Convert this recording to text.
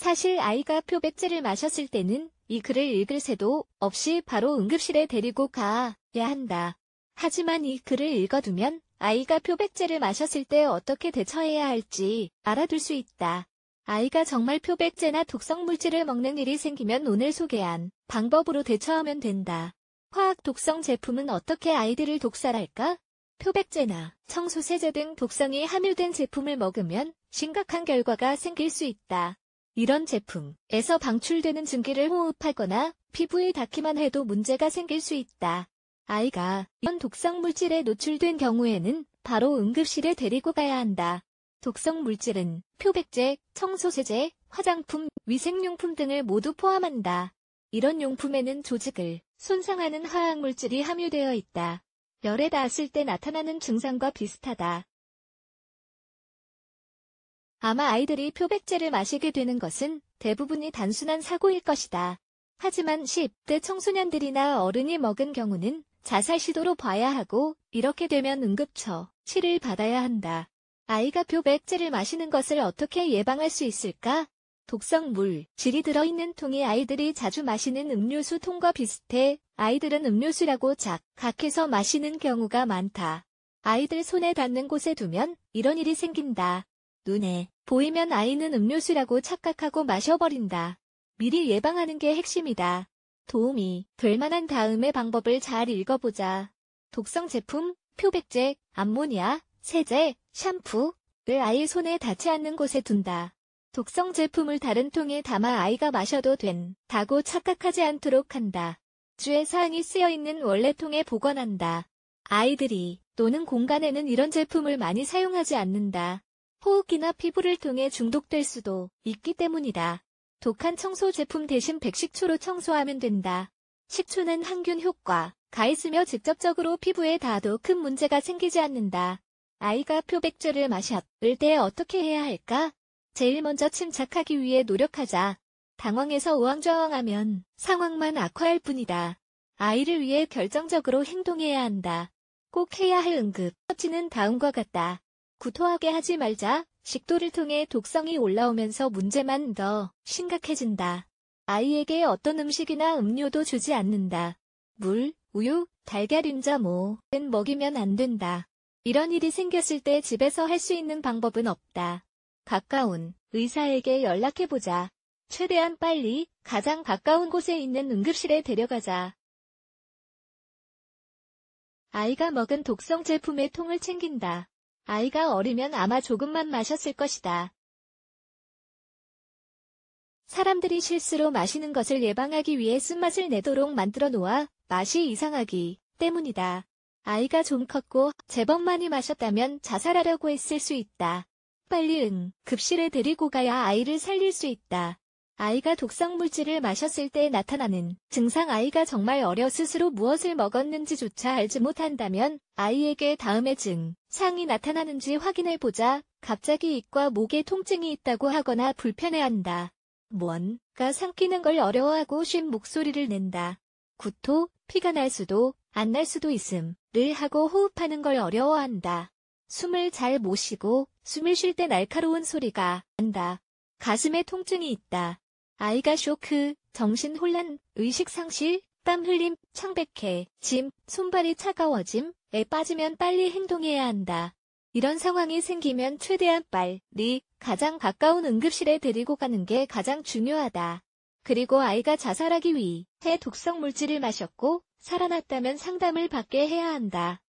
사실 아이가 표백제를 마셨을 때는 이 글을 읽을 새도 없이 바로 응급실에 데리고 가야 한다. 하지만 이 글을 읽어두면 아이가 표백제를 마셨을 때 어떻게 대처해야 할지 알아둘 수 있다. 아이가 정말 표백제나 독성 물질을 먹는 일이 생기면 오늘 소개한 방법으로 대처하면 된다. 화학 독성 제품은 어떻게 아이들을 독살할까? 표백제나 청소세제 등 독성이 함유된 제품을 먹으면 심각한 결과가 생길 수 있다. 이런 제품에서 방출되는 증기를 호흡하거나 피부에 닿기만 해도 문제가 생길 수 있다. 아이가 이런 독성 물질에 노출된 경우에는 바로 응급실에 데리고 가야 한다. 독성 물질은 표백제, 청소세제, 화장품, 위생용품 등을 모두 포함한다. 이런 용품에는 조직을 손상하는 화학물질이 함유되어 있다. 열에 닿았을 때 나타나는 증상과 비슷하다. 아마 아이들이 표백제를 마시게 되는 것은 대부분이 단순한 사고일 것이다. 하지만 10대 청소년들이나 어른이 먹은 경우는 자살 시도로 봐야 하고 이렇게 되면 응급처 치를 받아야 한다. 아이가 표백제를 마시는 것을 어떻게 예방할 수 있을까? 독성물, 질이 들어있는 통이 아이들이 자주 마시는 음료수 통과 비슷해 아이들은 음료수라고 작각해서 마시는 경우가 많다. 아이들 손에 닿는 곳에 두면 이런 일이 생긴다. 눈에 보이면 아이는 음료수라고 착각하고 마셔버린다. 미리 예방하는 게 핵심이다. 도움이 될 만한 다음의 방법을 잘 읽어보자. 독성 제품, 표백제, 암모니아, 세제, 샴푸를 아이 손에 닿지 않는 곳에 둔다. 독성 제품을 다른 통에 담아 아이가 마셔도 된다고 착각하지 않도록 한다. 주의 사항이 쓰여 있는 원래 통에 보관한다. 아이들이 노는 공간에는 이런 제품을 많이 사용하지 않는다. 호흡기나 피부를 통해 중독될 수도 있기 때문이다. 독한 청소 제품 대신 백식초로 청소하면 된다. 식초는 항균 효과, 가 있으며 직접적으로 피부에 닿아도 큰 문제가 생기지 않는다. 아이가 표백제를 마셨을 때 어떻게 해야 할까? 제일 먼저 침착하기 위해 노력하자. 당황해서 우왕좌왕하면 상황만 악화할 뿐이다. 아이를 위해 결정적으로 행동해야 한다. 꼭 해야 할 응급 처치는 다음과 같다. 구토하게 하지 말자. 식도를 통해 독성이 올라오면서 문제만 더 심각해진다. 아이에게 어떤 음식이나 음료도 주지 않는다. 물, 우유, 달걀 임자 모는 먹이면 안 된다. 이런 일이 생겼을 때 집에서 할 수 있는 방법은 없다. 가까운 의사에게 연락해보자. 최대한 빨리 가장 가까운 곳에 있는 응급실에 데려가자. 아이가 먹은 독성 제품의 통을 챙긴다. 아이가 어리면 아마 조금만 마셨을 것이다. 사람들이 실수로 마시는 것을 예방하기 위해 쓴맛을 내도록 만들어 놓아 맛이 이상하기 때문이다. 아이가 좀 컸고 제법 많이 마셨다면 자살하려고 했을 수 있다. 빨리 응, 급실에 데리고 가야 아이를 살릴 수 있다. 아이가 독성 물질을 마셨을 때 나타나는 증상 아이가 정말 어려 스스로 무엇을 먹었는지조차 알지 못한다면 아이에게 다음의 증상이 나타나는지 확인해보자 갑자기 입과 목에 통증이 있다고 하거나 불편해한다. 뭔가 삼키는 걸 어려워하고 쉰 목소리를 낸다. 구토, 피가 날 수도 안 날 수도 있음을 하고 호흡하는 걸 어려워한다. 숨을 잘 못 쉬고 숨을 쉴 때 날카로운 소리가 난다. 가슴에 통증이 있다. 아이가 쇼크, 정신혼란, 의식상실, 땀 흘림, 창백해, 짐, 손발이 차가워짐, 에 빠지면 빨리 행동해야 한다. 이런 상황이 생기면 최대한 빨리 가장 가까운 응급실에 데리고 가는 게 가장 중요하다. 그리고 아이가 자살하기 위해 독성 물질을 마셨고 살아났다면 상담을 받게 해야 한다.